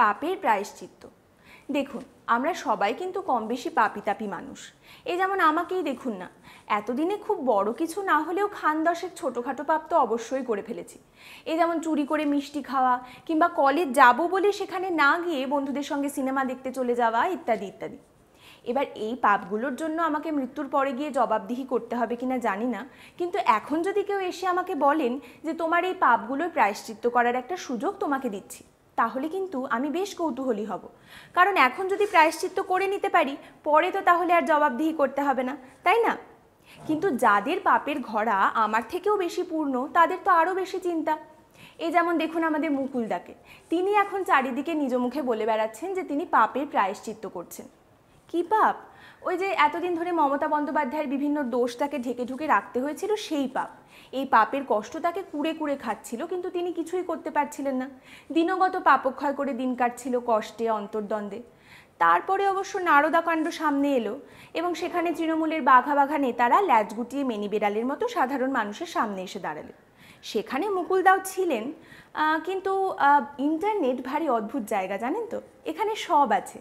পাপের প্রায়শ্চিত্ত দেখুন আমরা সবাই কিন্তু কম বেশি পাপি তাপি মানুষ এ যেমন আমাকেই দেখুন না এতদিনে খুব বড় কিছু না হলেও খান দশের ছোটোখাটো পাপ তো অবশ্যই করে ফেলেছি এ যেমন চুরি করে মিষ্টি খাওয়া কিংবা কলেজ যাব বলে সেখানে না গিয়ে বন্ধুদের সঙ্গে সিনেমা দেখতে চলে যাওয়া ইত্যাদি ইত্যাদি এবার এই পাপগুলোর জন্য আমাকে মৃত্যুর পরে গিয়ে জবাবদিহি করতে হবে কিনা জানি না কিন্তু এখন যদি কেউ এসে আমাকে বলেন যে তোমার এই পাপগুলোর প্রায়শ্চিত্ত করার একটা সুযোগ তোমাকে দিচ্ছি তাহলে কিন্তু আমি বেশ কৌতূহলী হব কারণ এখন যদি প্রায়শ্চিত্ত করে নিতে পারি পরে তো তাহলে আর জবাবদিহি করতে হবে না তাই না কিন্তু যাদের পাপের ঘড়া আমার থেকেও বেশি পূর্ণ তাদের তো আরও বেশি চিন্তা এ যেমন দেখুন আমাদের মুকুলদাকে তিনি এখন চারিদিকে নিজ মুখে বলে বেড়াচ্ছেন যে তিনি পাপের প্রায়শ্চিত্ত করছেন কি পাপ ওই যে এতদিন ধরে মমতা বন্দ্যোপাধ্যায়ের বিভিন্ন দোষ তাকে ঢেকে ঢুকে রাখতে হয়েছিল সেই পাপ এই পাপের কষ্ট তাকে কুড়ে কুড়ে খাচ্ছিল কিন্তু তিনি কিছুই করতে পারছিলেন না দিনগত পাপক্ষয় করে দিন কাটছিল কষ্টে অন্তর্দ্বন্দ্বে তারপরে অবশ্য নারদাকাণ্ড সামনে এলো এবং সেখানে তৃণমূলের বাঘা বাঘা নেতারা ল্যাজ গুটিয়ে মেনি বেড়ালের মতো সাধারণ মানুষের সামনে এসে দাঁড়ালে সেখানে মুকুলদাও ছিলেন কিন্তু ইন্টারনেট ভারী অদ্ভুত জায়গা জানেন তো এখানে সব আছে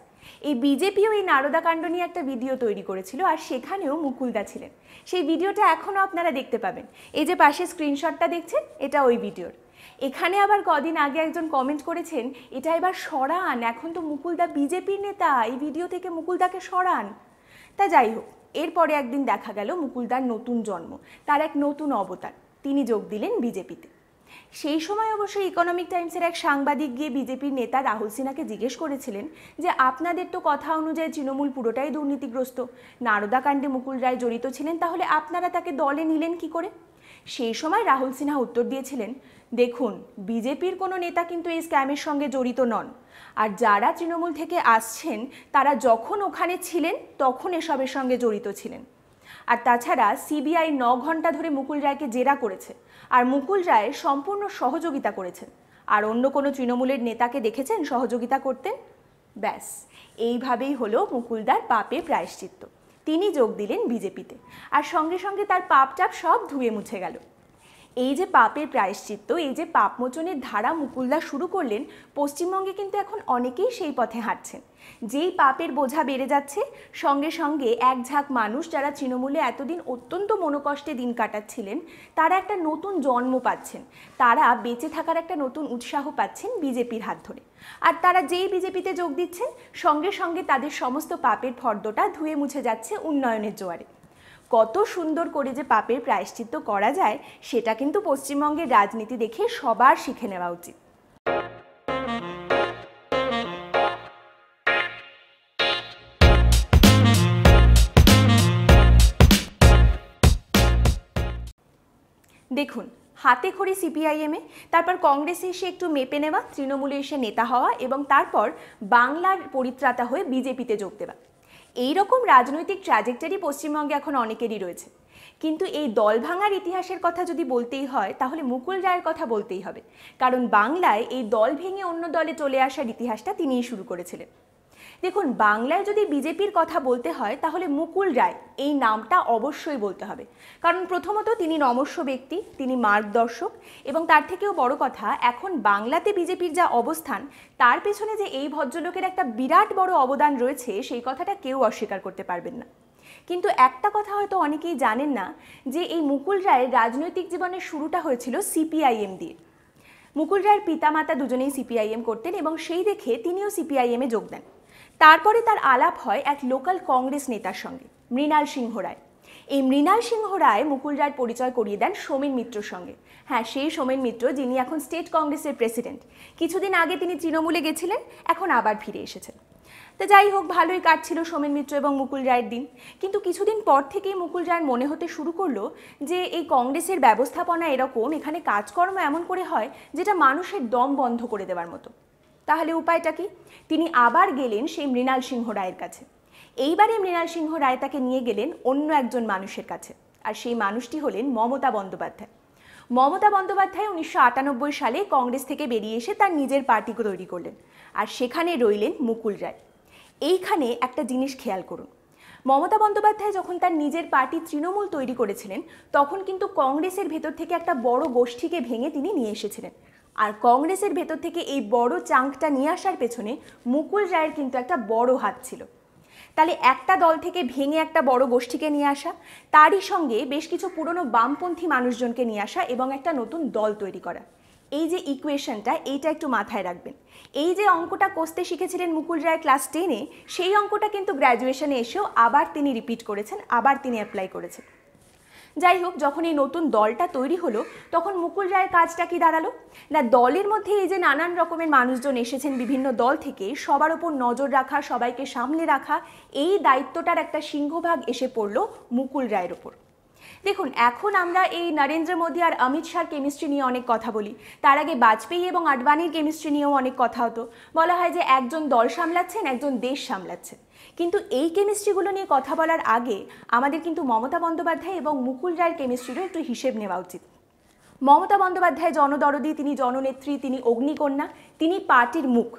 এই বিজেপিও এই নারদাকাণ্ড নিয়ে একটা ভিডিও তৈরি করেছিল আর সেখানেও মুকুলদা ছিলেন সেই ভিডিওটা এখনও আপনারা দেখতে পাবেন এই যে পাশে স্ক্রিনশটটা দেখছেন এটা ওই ভিডিওর এখানে আবার কদিন আগে একজন কমেন্ট করেছেন এটা এবার সরান এখন তো মুকুলদা বিজেপির নেতা এই ভিডিও থেকে মুকুলদাকে সরান তা যাই হোক এরপরে একদিন দেখা গেল মুকুলদার নতুন জন্ম তার এক নতুন অবতার তিনি যোগ দিলেন বিজেপিতে সেই সময় অবশ্য ইকোনমিক টাইমসের এক সাংবাদিক গিয়ে বিজেপির নেতা রাহুল সিনহাকে জিজ্ঞেস করেছিলেন যে আপনাদের তো কথা অনুযায়ী তৃণমূল পুরোটাই দুর্নীতিগ্রস্ত নারদাকাণ্ডে মুকুল রায় জড়িত ছিলেন তাহলে আপনারা তাকে দলে নিলেন কি করে সেই সময় রাহুল সিনহা উত্তর দিয়েছিলেন দেখুন বিজেপির কোনো নেতা কিন্তু এই স্ক্যামের সঙ্গে জড়িত নন আর যারা তৃণমূল থেকে আসছেন তারা যখন ওখানে ছিলেন তখন এসবের সঙ্গে জড়িত ছিলেন আর তাছাড়া সিবিআই ন ঘন্টা ধরে মুকুল রায়কে জেরা করেছে আর মুকুল রায় সম্পূর্ণ সহযোগিতা করেছেন আর অন্য কোনো তৃণমূলের নেতাকে দেখেছেন সহযোগিতা করতে ব্যাস এইভাবেই হলো মুকুলদার পাপে প্রায়শ্চিত্ত তিনি যোগ দিলেন বিজেপিতে আর সঙ্গে সঙ্গে তার পাপ টাপ সব ধুয়ে মুছে গেল এই যে পাপের প্রায়শ্চিত্ত এই যে পাপমোচনের ধারা মুকুলদা শুরু করলেন পশ্চিমবঙ্গে কিন্তু এখন অনেকেই সেই পথে হাঁটছেন যেই পাপের বোঝা বেড়ে যাচ্ছে সঙ্গে সঙ্গে এক ঝাঁক মানুষ যারা তৃণমূলে এতদিন অত্যন্ত মনোকষ্টে দিন কাটাচ্ছিলেন তারা একটা নতুন জন্ম পাচ্ছেন তারা বেঁচে থাকার একটা নতুন উৎসাহ পাচ্ছেন বিজেপির হাত ধরে আর তারা যেই বিজেপিতে যোগ দিচ্ছেন সঙ্গে সঙ্গে তাদের সমস্ত পাপের ফর্দটা ধুয়ে মুছে যাচ্ছে উন্নয়নের জোয়ারে কত সুন্দর করে যে পাপের প্রায়শ্চিত্ত করা যায় সেটা কিন্তু পশ্চিমবঙ্গের রাজনীতি দেখে সবার শিখে নেওয়া উচিত দেখুন হাতে খড়ি সিপিআইএমে তারপর কংগ্রেসে এসে একটু মেপে নেওয়া তৃণমূলে এসে নেতা হওয়া এবং তারপর বাংলার পরিত্রাতা হয়ে বিজেপিতে যোগ দেওয়া এই রকম রাজনৈতিক ট্র্যাজেক্টারি পশ্চিমবঙ্গে এখন অনেকেরই রয়েছে কিন্তু এই দল ভাঙার ইতিহাসের কথা যদি বলতেই হয় তাহলে মুকুল রায়ের কথা বলতেই হবে কারণ বাংলায় এই দল ভেঙে অন্য দলে চলে আসার ইতিহাসটা তিনিই শুরু করেছিলেন দেখুন বাংলায় যদি বিজেপির কথা বলতে হয় তাহলে মুকুল রায় এই নামটা অবশ্যই বলতে হবে কারণ প্রথমত তিনি নমস্য ব্যক্তি তিনি মার্গদর্শক এবং তার থেকেও বড় কথা এখন বাংলাতে বিজেপির যা অবস্থান তার পেছনে যে এই ভদ্রলোকের একটা বিরাট বড় অবদান রয়েছে সেই কথাটা কেউ অস্বীকার করতে পারবেন না কিন্তু একটা কথা হয়তো অনেকেই জানেন না যে এই মুকুল রায়ের রাজনৈতিক জীবনের শুরুটা হয়েছিল সিপিআইএম দিয়ে মুকুল রায়ের পিতামাতা দুজনেই সিপিআইএম করতেন এবং সেই দেখে তিনিও সিপিআইএমে যোগ দেন তারপরে তার আলাপ হয় এক লোকাল কংগ্রেস নেতার সঙ্গে মৃণাল সিংহ রায় এই মৃণাল সিংহ রায় মুকুল রায়ের পরিচয় করিয়ে দেন সোমেন মিত্রর সঙ্গে হ্যাঁ সেই সোমেন মিত্র যিনি এখন স্টেট কংগ্রেসের প্রেসিডেন্ট কিছুদিন আগে তিনি তৃণমূলে গেছিলেন এখন আবার ফিরে এসেছেন তো যাই হোক ভালোই কাটছিল সোমেন মিত্র এবং মুকুল রায়ের দিন কিন্তু কিছুদিন পর থেকেই মুকুল রায়ের মনে হতে শুরু করলো যে এই কংগ্রেসের ব্যবস্থাপনা এরকম এখানে কাজকর্ম এমন করে হয় যেটা মানুষের দম বন্ধ করে দেওয়ার মতো তাহলে উপায়টা কি তিনি আবার গেলেন সেই মৃণাল সিংহ রায়ের কাছে এইবারে মৃণাল সিংহ রায় তাকে নিয়ে গেলেন অন্য একজন মানুষের কাছে আর সেই মানুষটি হলেন মমতা বন্দ্যোপাধ্যায় মমতা বন্দ্যোপাধ্যায় উনিশশো সালে কংগ্রেস থেকে বেরিয়ে এসে তার নিজের পার্টি তৈরি করলেন আর সেখানে রইলেন মুকুল রায় এইখানে একটা জিনিস খেয়াল করুন মমতা বন্দ্যোপাধ্যায় যখন তার নিজের পার্টি তৃণমূল তৈরি করেছিলেন তখন কিন্তু কংগ্রেসের ভেতর থেকে একটা বড় গোষ্ঠীকে ভেঙে তিনি নিয়ে এসেছিলেন আর কংগ্রেসের ভেতর থেকে এই বড় চাঙ্কটা নিয়ে আসার পেছনে মুকুল রায়ের কিন্তু একটা বড় হাত ছিল তাহলে একটা দল থেকে ভেঙে একটা বড় গোষ্ঠীকে নিয়ে আসা তারই সঙ্গে বেশ কিছু পুরনো বামপন্থী মানুষজনকে নিয়ে আসা এবং একটা নতুন দল তৈরি করা এই যে ইকুয়েশনটা এইটা একটু মাথায় রাখবেন এই যে অঙ্কটা কষতে শিখেছিলেন মুকুল রায় ক্লাস টেনে সেই অঙ্কটা কিন্তু গ্র্যাজুয়েশনে এসেও আবার তিনি রিপিট করেছেন আবার তিনি অ্যাপ্লাই করেছেন যাই হোক যখন এই নতুন দলটা তৈরি হলো তখন মুকুল রায়ের কাজটা কি দাঁড়ালো না দলের মধ্যে এই যে নানান রকমের মানুষজন এসেছেন বিভিন্ন দল থেকে সবার ওপর নজর রাখা সবাইকে সামলে রাখা এই দায়িত্বটার একটা সিংহভাগ এসে পড়লো মুকুল রায়ের ওপর দেখুন এখন আমরা এই নরেন্দ্র মোদী আর অমিত শাহর কেমিস্ট্রি নিয়ে অনেক কথা বলি তার আগে বাজপেয়ী এবং আডবাণীর কেমিস্ট্রি নিয়েও অনেক কথা হতো বলা হয় যে একজন দল সামলাচ্ছেন একজন দেশ সামলাচ্ছেন কিন্তু এই কেমিস্ট্রিগুলো নিয়ে কথা বলার আগে আমাদের কিন্তু মমতা বন্দ্যোপাধ্যায় এবং মুকুল রায়ের কেমিস্ট্রিরও একটু হিসেব নেওয়া উচিত মমতা বন্দ্যোপাধ্যায় জনদরদি তিনি জননেত্রী তিনি অগ্নিকন্যা তিনি পার্টির মুখ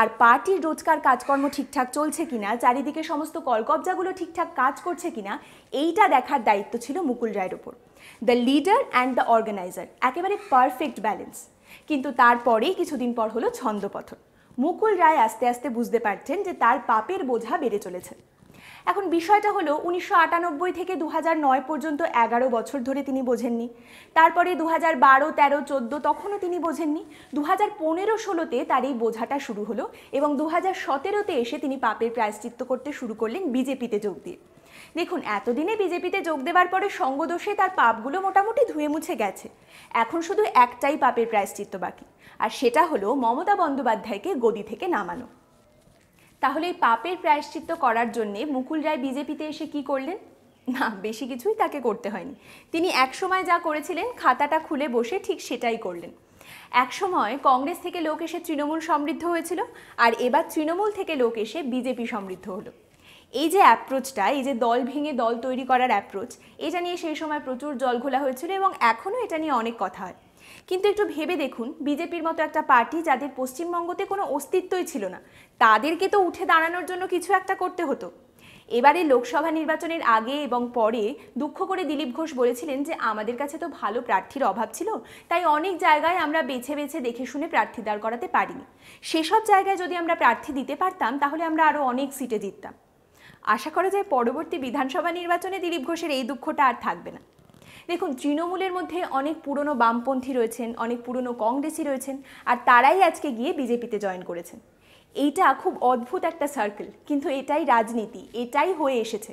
আর পার্টির রোজকার কাজকর্ম ঠিকঠাক চলছে কিনা চারিদিকে সমস্ত কলকবজাগুলো ঠিকঠাক কাজ করছে কিনা এইটা দেখার দায়িত্ব ছিল মুকুল রায়ের ওপর the leader and the organiser একেবারে পারফেক্ট ব্যালেন্স কিন্তু তারপরেই কিছুদিন পর হলো ছন্দপথন মুকুল রায় আস্তে আস্তে বুঝতে পারছেন যে তার পাপের বোঝা বেড়ে চলেছে এখন বিষয়টা হলো উনিশশো আটানব্বই থেকে দু নয় পর্যন্ত এগারো বছর ধরে তিনি বোঝেননি তারপরে দু হাজার বারো তেরো চোদ্দো তখনও তিনি বোঝেননি দু হাজার পনেরো ষোলোতে তার এই বোঝাটা শুরু হলো এবং দু হাজার সতেরোতে এসে তিনি পাপের প্রায়শ্চিত্ত করতে শুরু করলেন বিজেপিতে যোগ দিয়ে দেখুন এতদিনে বিজেপিতে যোগ দেওয়ার পরে সঙ্গদোষে তার পাপগুলো মোটামুটি ধুয়ে মুছে গেছে এখন শুধু একটাই পাপের প্রায়শ্চিত্ত বাকি আর সেটা হলো মমতা বন্দ্যোপাধ্যায়কে গদি থেকে নামানো তাহলে এই পাপের প্রায়শ্চিত্ত করার জন্যে মুকুল রায় বিজেপিতে এসে কি করলেন না বেশি কিছুই তাকে করতে হয়নি তিনি একসময় যা করেছিলেন খাতাটা খুলে বসে ঠিক সেটাই করলেন একসময় কংগ্রেস থেকে লোক এসে তৃণমূল সমৃদ্ধ হয়েছিল আর এবার তৃণমূল থেকে লোক এসে বিজেপি সমৃদ্ধ হলো এই যে অ্যাপ্রোচটা এই যে দল ভেঙে দল তৈরি করার অ্যাপ্রোচ এটা নিয়ে সেই সময় প্রচুর জল ঘোলা হয়েছিল এবং এখনও এটা নিয়ে অনেক কথা হয় কিন্তু একটু ভেবে দেখুন বিজেপির মতো একটা পার্টি যাদের পশ্চিমবঙ্গতে কোনো অস্তিত্বই ছিল না তাদেরকে তো উঠে দাঁড়ানোর জন্য কিছু একটা করতে হতো এবারে লোকসভা নির্বাচনের আগে এবং পরে দুঃখ করে দিলীপ ঘোষ বলেছিলেন যে আমাদের কাছে তো ভালো প্রার্থীর অভাব ছিল তাই অনেক জায়গায় আমরা বেছে বেছে দেখে শুনে প্রার্থী দাঁড় করাতে পারিনি সেসব জায়গায় যদি আমরা প্রার্থী দিতে পারতাম তাহলে আমরা আরও অনেক সিটে জিততাম আশা করা যায় পরবর্তী বিধানসভা নির্বাচনে দিলীপ ঘোষের এই দুঃখটা আর থাকবে না দেখুন তৃণমূলের মধ্যে অনেক পুরনো বামপন্থী রয়েছেন অনেক পুরনো কংগ্রেসই রয়েছেন আর তারাই আজকে গিয়ে বিজেপিতে জয়েন করেছেন এইটা খুব অদ্ভুত একটা সার্কেল কিন্তু এটাই রাজনীতি এটাই হয়ে এসেছে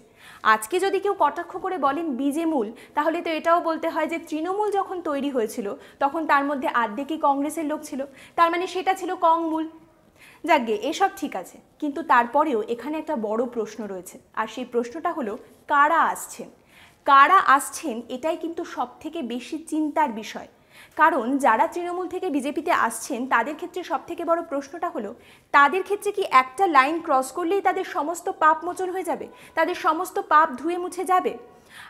আজকে যদি কেউ কটাক্ষ করে বলেন বিজেমূল তাহলে তো এটাও বলতে হয় যে তৃণমূল যখন তৈরি হয়েছিল তখন তার মধ্যে আর্ধেকই কংগ্রেসের লোক ছিল তার মানে সেটা ছিল কংমূল যাকগে এসব ঠিক আছে কিন্তু তারপরেও এখানে একটা বড় প্রশ্ন রয়েছে আর সেই প্রশ্নটা হলো কারা আসছেন কারা আসছেন এটাই কিন্তু সব থেকে বেশি চিন্তার বিষয় কারণ যারা তৃণমূল থেকে বিজেপিতে আসছেন তাদের ক্ষেত্রে সব থেকে বড় প্রশ্নটা হলো তাদের ক্ষেত্রে কি একটা লাইন ক্রস করলেই তাদের সমস্ত পাপ মোচন হয়ে যাবে তাদের সমস্ত পাপ ধুয়ে মুছে যাবে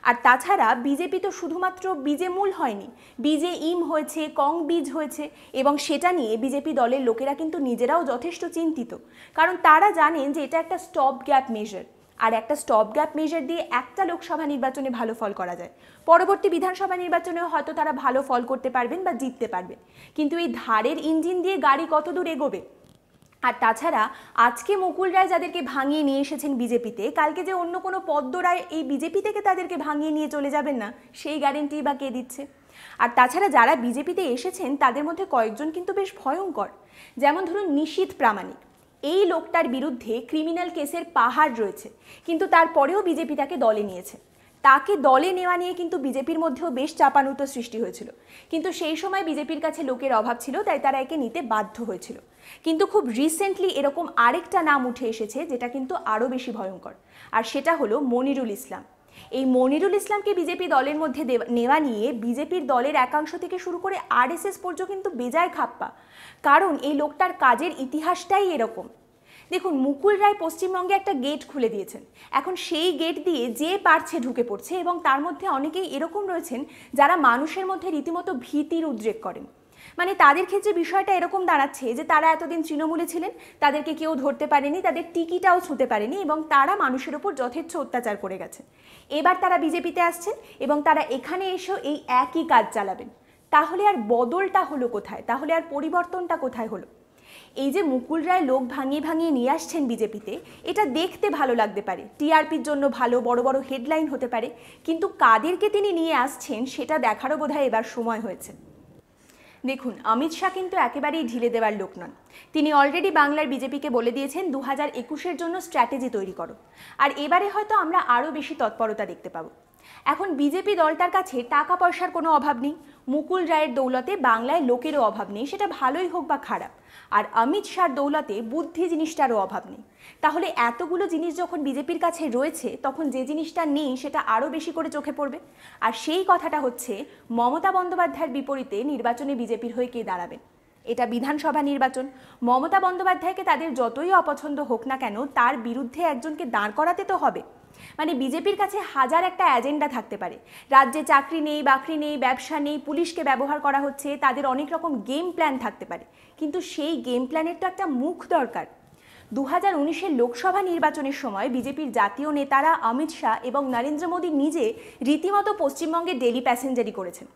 আর তাছাড়া বিজেপি তো শুধুমাত্র বিজে মূল হয়নি বিজে ইম হয়েছে কং বীজ হয়েছে এবং সেটা নিয়ে বিজেপি দলের লোকেরা কিন্তু নিজেরাও যথেষ্ট চিন্তিত কারণ তারা জানেন যে এটা একটা স্টপ গ্যাপ মেজার আর একটা স্টপ গ্যাপ মেজার দিয়ে একটা লোকসভা নির্বাচনে ভালো ফল করা যায় পরবর্তী বিধানসভা নির্বাচনেও হয়তো তারা ভালো ফল করতে পারবেন বা জিততে পারবেন কিন্তু এই ধারের ইঞ্জিন দিয়ে গাড়ি কত দূর এগোবে আর তাছাড়া আজকে মুকুল রায় যাদেরকে ভাঙিয়ে নিয়ে এসেছেন বিজেপিতে কালকে যে অন্য কোনো পদ্ম রায় এই বিজেপি থেকে তাদেরকে ভাঙিয়ে নিয়ে চলে যাবেন না সেই গ্যারেন্টি বা কে দিচ্ছে আর তাছাড়া যারা বিজেপিতে এসেছেন তাদের মধ্যে কয়েকজন কিন্তু বেশ ভয়ঙ্কর যেমন ধরুন নিশীত প্রামাণিক এই লোকটার বিরুদ্ধে ক্রিমিনাল কেসের পাহাড় রয়েছে কিন্তু তারপরেও বিজেপি তাকে দলে নিয়েছে তাকে দলে নেওয়া নিয়ে কিন্তু বিজেপির মধ্যেও বেশ চাপানুতো সৃষ্টি হয়েছিল কিন্তু সেই সময় বিজেপির কাছে লোকের অভাব ছিল তাই তারা একে নিতে বাধ্য হয়েছিল কিন্তু খুব রিসেন্টলি এরকম আরেকটা নাম উঠে এসেছে যেটা কিন্তু আরও বেশি ভয়ঙ্কর আর সেটা হলো মনিরুল ইসলাম এই মনিরুল ইসলামকে বিজেপি দলের মধ্যে নেওয়া নিয়ে বিজেপির দলের একাংশ থেকে শুরু করে আরএসএস পর্যন্ত কিন্তু বেজায় খাপ্পা কারণ এই লোকটার কাজের ইতিহাসটাই এরকম দেখুন মুকুল রায় পশ্চিমবঙ্গে একটা গেট খুলে দিয়েছেন এখন সেই গেট দিয়ে যে পারছে ঢুকে পড়ছে এবং তার মধ্যে অনেকেই এরকম রয়েছেন যারা মানুষের মধ্যে রীতিমতো ভীতির উদ্রেক করেন মানে তাদের ক্ষেত্রে বিষয়টা এরকম দাঁড়াচ্ছে যে তারা এতদিন তৃণমূলে ছিলেন তাদেরকে কেউ ধরতে পারেনি তাদের টিকিটাও ছুঁতে পারেনি এবং তারা মানুষের ওপর যথেচ্ছ অত্যাচার করে গেছে এবার তারা বিজেপিতে আসছেন এবং তারা এখানে এসেও এই একই কাজ চালাবেন তাহলে আর বদলটা হলো কোথায় তাহলে আর পরিবর্তনটা কোথায় হলো এই যে মুকুল রায় লোক ভাঙিয়ে ভাঙিয়ে নিয়ে আসছেন বিজেপিতে এটা দেখতে ভালো লাগতে পারে টিআরপির জন্য ভালো বড় বড় হেডলাইন হতে পারে কিন্তু কাদেরকে তিনি নিয়ে আসছেন সেটা দেখারও বোধহয় এবার সময় হয়েছে দেখুন অমিত শাহ কিন্তু একেবারেই ঢিলে দেওয়ার লোক নন তিনি অলরেডি বাংলার বিজেপিকে বলে দিয়েছেন দু হাজার একুশের জন্য স্ট্র্যাটেজি তৈরি করো আর এবারে হয়তো আমরা আরও বেশি তৎপরতা দেখতে পাবো এখন বিজেপি দলটার কাছে টাকা পয়সার কোনো অভাব নেই মুকুল রায়ের দৌলতে বাংলায় লোকেরও অভাব নেই সেটা ভালোই হোক বা খারাপ আর অমিত শাহর দৌলতে বুদ্ধি জিনিসটারও অভাব নেই তাহলে এতগুলো জিনিস যখন বিজেপির কাছে রয়েছে তখন যে জিনিসটা নেই সেটা আরও বেশি করে চোখে পড়বে আর সেই কথাটা হচ্ছে মমতা বন্দ্যোপাধ্যায়ের বিপরীতে নির্বাচনে বিজেপির হয়ে কে দাঁড়াবেন এটা বিধানসভা নির্বাচন মমতা বন্দ্যোপাধ্যায়কে তাদের যতই অপছন্দ হোক না কেন তার বিরুদ্ধে একজনকে দাঁড় করাতে তো হবে মানে বিজেপির কাছে হাজার একটা অ্যাজেন্ডা থাকতে পারে রাজ্যে চাকরি নেই বাকরি নেই ব্যবসা নেই পুলিশকে ব্যবহার করা হচ্ছে তাদের অনেক রকম গেম প্ল্যান থাকতে পারে কিন্তু সেই গেম প্ল্যানের তো একটা মুখ দরকার দু হাজার লোকসভা নির্বাচনের সময় বিজেপির জাতীয় নেতারা অমিত শাহ এবং নরেন্দ্র মোদী নিজে রীতিমতো পশ্চিমবঙ্গে ডেলি প্যাসেঞ্জারি করেছেন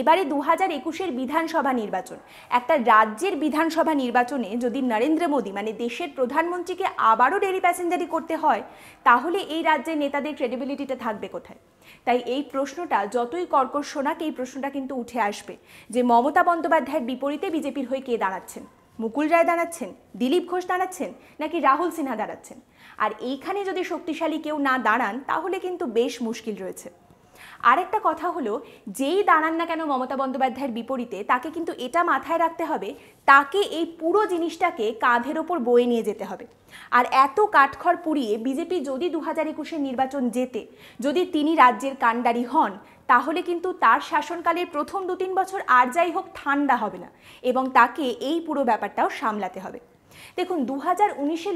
এবারে দু হাজার একুশের বিধানসভা নির্বাচন একটা রাজ্যের বিধানসভা নির্বাচনে যদি নরেন্দ্র মোদী মানে দেশের প্রধানমন্ত্রীকে আবারও ডেলি প্যাসেঞ্জারি করতে হয় তাহলে এই রাজ্যের নেতাদের ক্রেডিবিলিটিটা থাকবে কোথায় তাই এই প্রশ্নটা যতই কর্কশ শোনাক এই প্রশ্নটা কিন্তু উঠে আসবে যে মমতা বন্দ্যোপাধ্যায়ের বিপরীতে বিজেপির হয়ে কে দাঁড়াচ্ছেন মুকুল রায় দাঁড়াচ্ছেন দিলীপ ঘোষ দাঁড়াচ্ছেন নাকি রাহুল সিনহা দাঁড়াচ্ছেন আর এইখানে যদি শক্তিশালী কেউ না দাঁড়ান তাহলে কিন্তু বেশ মুশকিল রয়েছে আরেকটা কথা হলো যেই দাঁড়ান না কেন মমতা বন্দ্যোপাধ্যায়ের বিপরীতে তাকে কিন্তু এটা মাথায় রাখতে হবে তাকে এই পুরো জিনিসটাকে কাঁধের ওপর বয়ে নিয়ে যেতে হবে আর এত কাঠখড় পুড়িয়ে বিজেপি যদি দু হাজার একুশের নির্বাচন জেতে যদি তিনি রাজ্যের কাণ্ডারি হন তাহলে কিন্তু তার শাসনকালের প্রথম দু তিন বছর আর যাই হোক ঠান্ডা হবে না এবং তাকে এই পুরো ব্যাপারটাও সামলাতে হবে দেখুন দু হাজার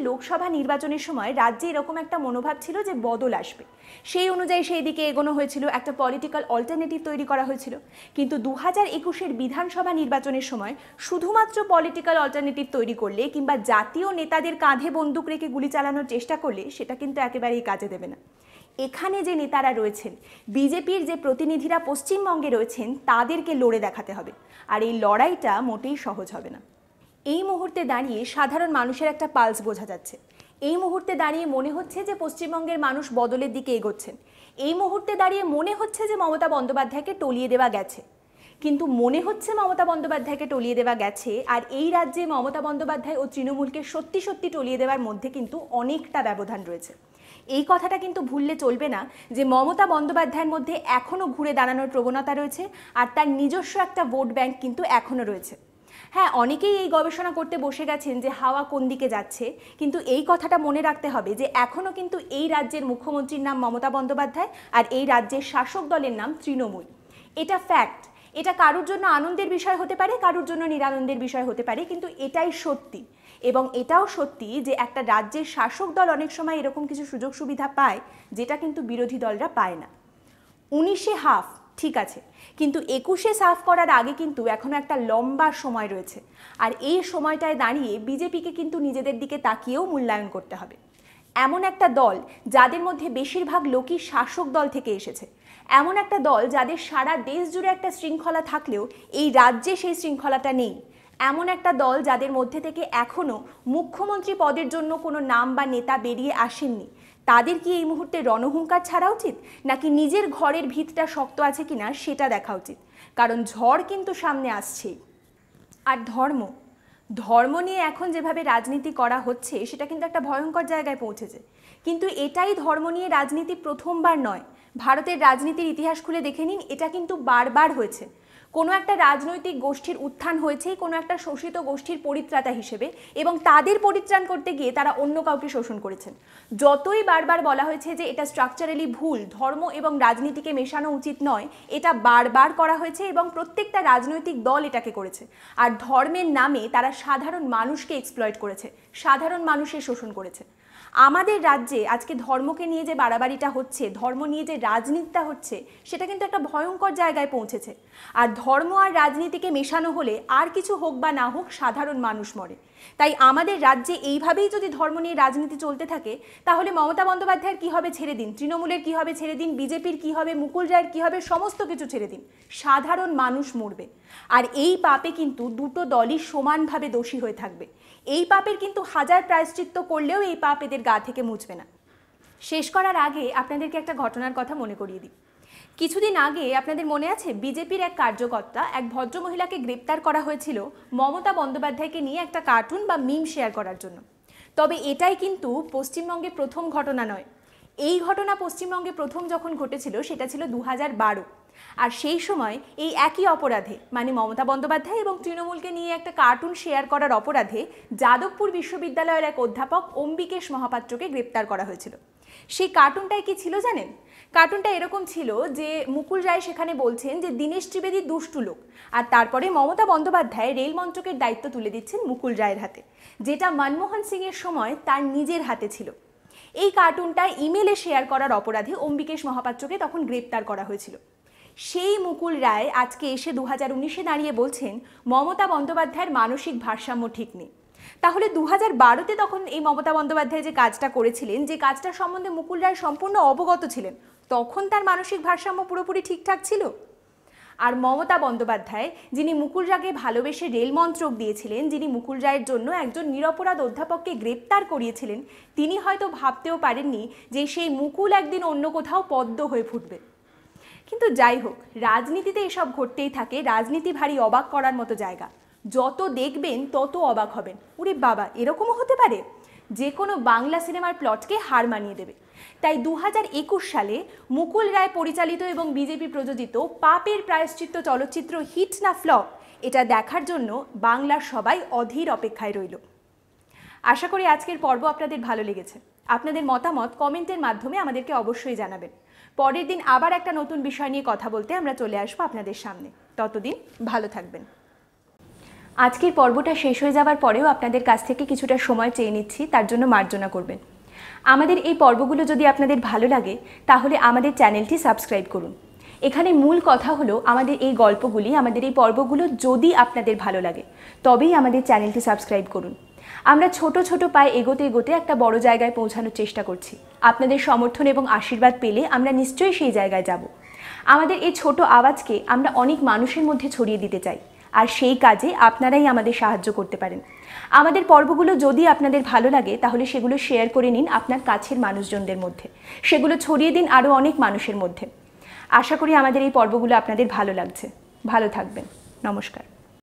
লোকসভা নির্বাচনের সময় রাজ্যে এরকম একটা মনোভাব ছিল যে বদল আসবে সেই অনুযায়ী সেই দিকে এগোনো হয়েছিল একটা পলিটিক্যাল অল্টারনেটিভ তৈরি করা হয়েছিল কিন্তু দু হাজার একুশের বিধানসভা নির্বাচনের সময় শুধুমাত্র পলিটিক্যাল অল্টারনেটিভ তৈরি করলে কিংবা জাতীয় নেতাদের কাঁধে বন্দুক রেখে গুলি চালানোর চেষ্টা করলে সেটা কিন্তু একেবারেই কাজে দেবে না এখানে যে নেতারা রয়েছেন বিজেপির যে প্রতিনিধিরা পশ্চিমবঙ্গে রয়েছেন তাদেরকে লড়ে দেখাতে হবে আর এই লড়াইটা মোটেই সহজ হবে না এই মুহূর্তে দাঁড়িয়ে সাধারণ মানুষের একটা পালস বোঝা যাচ্ছে এই মুহূর্তে দাঁড়িয়ে মনে হচ্ছে যে পশ্চিমবঙ্গের মানুষ বদলের দিকে এগোচ্ছেন এই মুহূর্তে দাঁড়িয়ে মনে হচ্ছে যে মমতা বন্দ্যোপাধ্যায়কে টলিয়ে দেওয়া গেছে কিন্তু মনে হচ্ছে মমতা বন্দ্যোপাধ্যায়কে টলিয়ে দেওয়া গেছে আর এই রাজ্যে মমতা বন্দ্যোপাধ্যায় ও তৃণমূলকে সত্যি সত্যি টলিয়ে দেওয়ার মধ্যে কিন্তু অনেকটা ব্যবধান রয়েছে এই কথাটা কিন্তু ভুললে চলবে না যে মমতা বন্দ্যোপাধ্যায়ের মধ্যে এখনও ঘুরে দাঁড়ানোর প্রবণতা রয়েছে আর তার নিজস্ব একটা ভোট ব্যাংক কিন্তু এখনও রয়েছে হ্যাঁ অনেকেই এই গবেষণা করতে বসে গেছেন যে হাওয়া কোন দিকে যাচ্ছে কিন্তু এই কথাটা মনে রাখতে হবে যে এখনও কিন্তু এই রাজ্যের মুখ্যমন্ত্রীর নাম মমতা বন্দ্যোপাধ্যায় আর এই রাজ্যের শাসক দলের নাম তৃণমূল এটা ফ্যাক্ট এটা কারোর জন্য আনন্দের বিষয় হতে পারে কারোর জন্য নিরানন্দের বিষয় হতে পারে কিন্তু এটাই সত্যি এবং এটাও সত্যি যে একটা রাজ্যের শাসক দল অনেক সময় এরকম কিছু সুযোগ সুবিধা পায় যেটা কিন্তু বিরোধী দলরা পায় না উনিশে হাফ ঠিক আছে কিন্তু একুশে সাফ করার আগে কিন্তু এখনও একটা লম্বা সময় রয়েছে আর এই সময়টায় দাঁড়িয়ে বিজেপিকে কিন্তু নিজেদের দিকে তাকিয়েও মূল্যায়ন করতে হবে এমন একটা দল যাদের মধ্যে বেশিরভাগ লোকই শাসক দল থেকে এসেছে এমন একটা দল যাদের সারা দেশ জুড়ে একটা শৃঙ্খলা থাকলেও এই রাজ্যে সেই শৃঙ্খলাটা নেই এমন একটা দল যাদের মধ্যে থেকে এখনও মুখ্যমন্ত্রী পদের জন্য কোনো নাম বা নেতা বেরিয়ে আসেননি তাদের কি এই মুহূর্তে রণহুঙ্কার ছাড়া উচিত নাকি নিজের ঘরের ভিতটা শক্ত আছে কিনা সেটা দেখা উচিত কারণ ঝড় কিন্তু সামনে আসছেই আর ধর্ম ধর্ম নিয়ে এখন যেভাবে রাজনীতি করা হচ্ছে সেটা কিন্তু একটা ভয়ঙ্কর জায়গায় পৌঁছেছে কিন্তু এটাই ধর্ম নিয়ে রাজনীতি প্রথমবার নয় ভারতের রাজনীতির ইতিহাস খুলে দেখে নিন এটা কিন্তু বারবার হয়েছে কোনো একটা রাজনৈতিক গোষ্ঠীর উত্থান হয়েছে কোনো একটা শোষিত গোষ্ঠীর পরিত্রাতা হিসেবে এবং তাদের পরিত্রাণ করতে গিয়ে তারা অন্য কাউকে শোষণ করেছেন যতই বারবার বলা হয়েছে যে এটা স্ট্রাকচারালি ভুল ধর্ম এবং রাজনীতিকে মেশানো উচিত নয় এটা বারবার করা হয়েছে এবং প্রত্যেকটা রাজনৈতিক দল এটাকে করেছে আর ধর্মের নামে তারা সাধারণ মানুষকে এক্সপ্লয়েট করেছে সাধারণ মানুষের শোষণ করেছে আমাদের রাজ্যে আজকে ধর্মকে নিয়ে যে বাড়াবাড়িটা হচ্ছে ধর্ম নিয়ে যে রাজনীতিটা হচ্ছে সেটা কিন্তু একটা ভয়ঙ্কর জায়গায় পৌঁছেছে আর ধর্ম আর রাজনীতিকে মেশানো হলে আর কিছু হোক বা না হোক সাধারণ মানুষ মরে তাই আমাদের রাজ্যে এইভাবেই যদি ধর্ম নিয়ে রাজনীতি চলতে থাকে তাহলে মমতা বন্দ্যোপাধ্যায়ের কী হবে ছেড়ে দিন তৃণমূলের কী হবে ছেড়ে দিন বিজেপির কী হবে মুকুল রায়ের কী হবে সমস্ত কিছু ছেড়ে দিন সাধারণ মানুষ মরবে আর এই পাপে কিন্তু দুটো দলই সমানভাবে দোষী হয়ে থাকবে এই পাপের কিন্তু হাজার প্রায়শ্চিত্ত করলেও এই পাপ এদের গা থেকে মুছবে না শেষ করার আগে আপনাদেরকে একটা ঘটনার কথা মনে করিয়ে দিই কিছুদিন আগে আপনাদের মনে আছে বিজেপির এক কার্যকর্তা এক ভদ্রমহিলাকে গ্রেপ্তার করা হয়েছিল মমতা বন্দ্যোপাধ্যায়কে নিয়ে একটা কার্টুন বা মিম শেয়ার করার জন্য তবে এটাই কিন্তু পশ্চিমবঙ্গে প্রথম ঘটনা নয় এই ঘটনা পশ্চিমবঙ্গে প্রথম যখন ঘটেছিল সেটা ছিল দু হাজার বারো আর সেই সময় এই একই অপরাধে মানে মমতা বন্দ্যোপাধ্যায় এবং তৃণমূলকে নিয়ে একটা কার্টুন শেয়ার করার অপরাধে যাদবপুর বিশ্ববিদ্যালয়ের এক অধ্যাপক অম্বিকেশ মহাপাত্রকে গ্রেপ্তার করা হয়েছিল সেই কার্টুনটায় কি ছিল জানেন কার্টুনটা এরকম ছিল যে মুকুল রায় সেখানে বলছেন যে দীনেশ ত্রিবেদী দুষ্টু লোক আর তারপরে মমতা বন্দ্যোপাধ্যায় রেল মন্ত্রকের দায়িত্ব তুলে দিচ্ছেন মুকুল রায়ের হাতে যেটা মনমোহন সিংয়ের সময় তার নিজের হাতে ছিল এই কার্টুনটা ইমেলে শেয়ার করার অপরাধে অম্বিকেশ মহাপাত্রকে তখন গ্রেপ্তার করা হয়েছিল সেই মুকুল রায় আজকে এসে দু হাজার উনিশে দাঁড়িয়ে বলছেন মমতা বন্দ্যোপাধ্যায়ের মানসিক ভারসাম্য ঠিক নেই তাহলে দু হাজার বারোতে তখন এই মমতা বন্দ্যোপাধ্যায় যে কাজটা করেছিলেন যে কাজটা সম্বন্ধে মুকুল রায় সম্পূর্ণ অবগত ছিলেন তখন তার মানসিক ভারসাম্য পুরোপুরি ঠিকঠাক ছিল আর মমতা বন্দ্যোপাধ্যায় যিনি মুকুল রায়কে ভালোবেসে রেল মন্ত্রক দিয়েছিলেন যিনি মুকুল রায়ের জন্য একজন নিরপরাধ অধ্যাপককে গ্রেপ্তার করিয়েছিলেন তিনি হয়তো ভাবতেও পারেননি যে সেই মুকুল একদিন অন্য কোথাও পদ্ম হয়ে ফুটবে কিন্তু যাই হোক রাজনীতিতে এসব ঘটতেই থাকে রাজনীতি ভারী অবাক করার মতো জায়গা যত দেখবেন তত অবাক হবেন উরে বাবা এরকমও হতে পারে যে কোনো বাংলা সিনেমার প্লটকে হার মানিয়ে দেবে তাই দু সালে মুকুল রায় পরিচালিত এবং বিজেপি প্রযোজিত পাপের প্রায়শ্চিত্ত চলচ্চিত্র হিট না ফ্লপ এটা দেখার জন্য বাংলার সবাই অধীর অপেক্ষায় রইল আশা করি আজকের পর্ব আপনাদের ভালো লেগেছে আপনাদের মতামত কমেন্টের মাধ্যমে আমাদেরকে অবশ্যই জানাবেন পরের দিন আবার একটা নতুন বিষয় নিয়ে কথা বলতে আমরা চলে আসবো আপনাদের সামনে ততদিন ভালো থাকবেন আজকের পর্বটা শেষ হয়ে যাওয়ার পরেও আপনাদের কাছ থেকে কিছুটা সময় চেয়ে নিচ্ছি তার জন্য মার্জনা করবেন আমাদের এই পর্বগুলো যদি আপনাদের ভালো লাগে তাহলে আমাদের চ্যানেলটি সাবস্ক্রাইব করুন এখানে মূল কথা হলো আমাদের এই গল্পগুলি আমাদের এই পর্বগুলো যদি আপনাদের ভালো লাগে তবেই আমাদের চ্যানেলটি সাবস্ক্রাইব করুন আমরা ছোট ছোট পায়ে এগোতে এগোতে একটা বড় জায়গায় পৌঁছানোর চেষ্টা করছি আপনাদের সমর্থন এবং আশীর্বাদ পেলে আমরা নিশ্চয়ই সেই জায়গায় যাব আমাদের এই ছোট আওয়াজকে আমরা অনেক মানুষের মধ্যে ছড়িয়ে দিতে চাই আর সেই কাজে আপনারাই আমাদের সাহায্য করতে পারেন আমাদের পর্বগুলো যদি আপনাদের ভালো লাগে তাহলে সেগুলো শেয়ার করে নিন আপনার কাছের মানুষজনদের মধ্যে সেগুলো ছড়িয়ে দিন আরও অনেক মানুষের মধ্যে আশা করি আমাদের এই পর্বগুলো আপনাদের ভালো লাগছে ভালো থাকবেন নমস্কার